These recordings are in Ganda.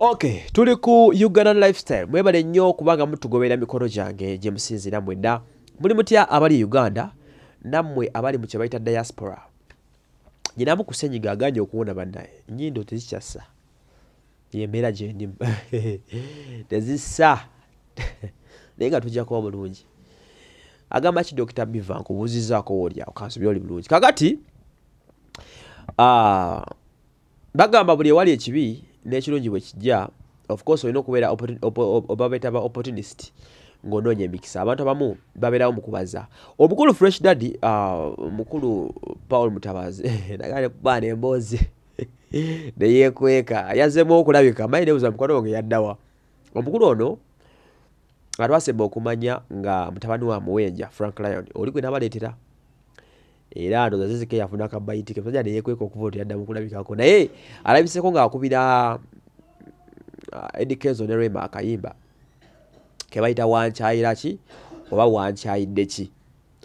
okay tuli ku ugandan lifestyle mwebale nnyo okuba nga mutugoberera mikono gyange gye musinziira mwenna muli mutya abali uganda nammwe abali mu kye bayita diaspora ginamu ku senyiga aganye okuwona bannaye nyindo tezikyasa yembeera gyendimu tezisa naye nga tujja kuba bulungi agamba ki dokita biva nkubuuzizaako wolya okansobya oli bulungi kakati bagamba buli ewali ekibi n'ekirungi bwe kijja ofcourse olina okubeera oba beta ba opportunist ng'onoonya emikisa abantu abamu babeerawo mu kubaza omukulu fresh daddy omukulu uh, paul mutabazi nagale kubaana emboozi neyekweka yazzemu okulabika mayi nebuza mukwano wange yaddawa omukulu ono atwasemba okumanya nga mutabani wa muwenja frank lyon oli gwe nabaleetera era ndozazizike yafuna akabaitike musajja neyekweka okuva otyadda mukulabikako naye alabiseko ngaakubira ah, edikezo ne rema akayimba kebayita wankyayiraki oba wankyayidde ki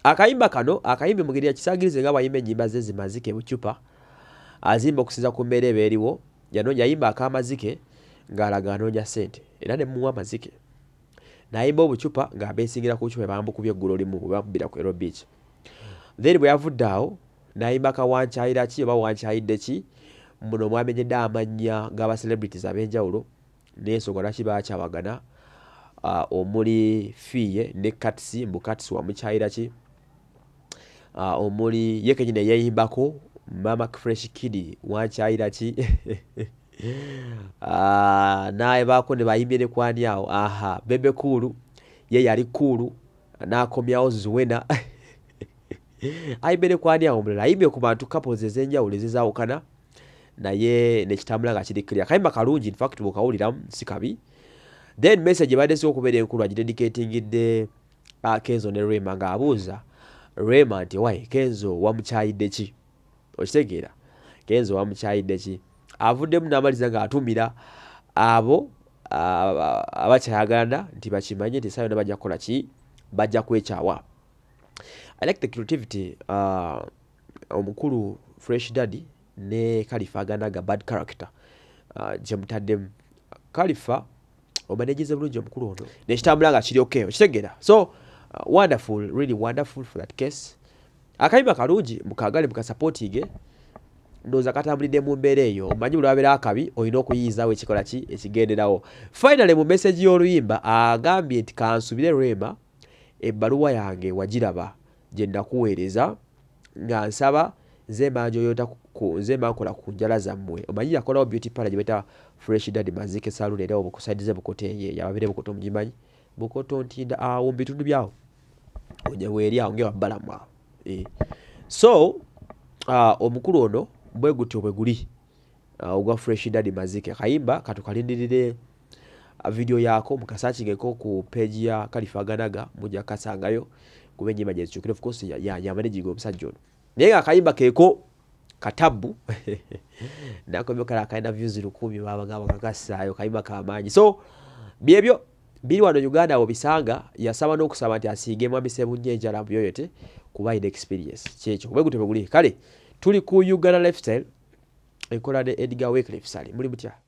akayimba kano akayimbi mugeri yakisagirize nga bayimba enyimba ze zimazike bucupa azimba okusinza ku mbeera eba eriwo yanoonya ayimba akamazike ng'alaga anoonya sente era ne muwa amazike n'ayimba obucupa ng'abeesingira ku cupa ebambukubya eggulu limu bwe bamubira ku ero beach then bwe yavudde awo nayimbaka wankyayira ki oba wankyayidde ki muno mwamenyedde amannya ng'abacelebrities ab'enjawulo nensonga laki bakyabagana uh, omuli fiye ne katisi mbu katisi wamukyayira ki uh, omuli ye kenyina eyeyimbako mama fresh kidi wankyayira ki ah, naye baako ne bayimbye ne kwani awo aha bebe kuulu ye yali kuulu n'akomyawo zuwena ayimbenekwani awo omulala ayimbye ku bantu kapos ezenjawulo ezezawukana naye nekitambula nga kiri kiri akayimba kalungi infact bwekawuliramu si kabi then message ebadde sika okubeera enkulu agidedikatingidde ah, kenzo ne rema ngaabuuza rema nti wai kenzo wamukyayidde ki okitegeera kenzo wamukyayidde ki avuddemu n'amaliza ngaatumira abo abakyayagalana nti bakimanye nti esayona bajja kukola ki bajja kwekyawa i like the creativity uh, omukulu uh, fresh daddy ne kalifa agandaga bad character uh, gyemutaddemu kalifa omanejeze bulungi omukulu ono nekitambula nga kiri okay okitegera so uh, wonderful really wonderful for that case akayima kalungi mukagale mukasapotige ndoza katambulidde mu mbeera eyo omanyi buli wabeera akabi olina okuyiizawo ekikola ki ekigenderawo finaly mu meseji y'oluyimba agambye nti kansubire rema ebbaluwa yange wagiraba gye nakuweereza nga nsaba nze manjoyota nze mankola ku njala zammwe omanyi yakolawo beauty pala gye beta fresh dadi mazike saluun era obukusaidize bukoteye yababeire bukoto mugimanyi bukoto ntinda awo mubitundu byawo onyeweeri awo nge wabbalamu awo eh. so ah, omukulu ono bwe gutyo bwe guli ah, ogwa fresh dadi mazike kayimba katukalindirire ah, video yaako mukasakigeko ku peji ya kalifaganaga mujakasangayo kuba enyimanya ezikyukira ofcourse yamanejinga omusajja ono naye ngaakayimba keeko katabu nakomyo kale akalina views lukumi babagabakakassaayo kayimba kamaanyi so byebyo biri wano uganda webisanga yasaba n'okusaba nti asiige mwamisebunya enjala byoyote kuba ayina experience kyekyo kubagutemeguli kale tuli ku uganda lifestyle ekola ne edgar wekliffe sali muli mutya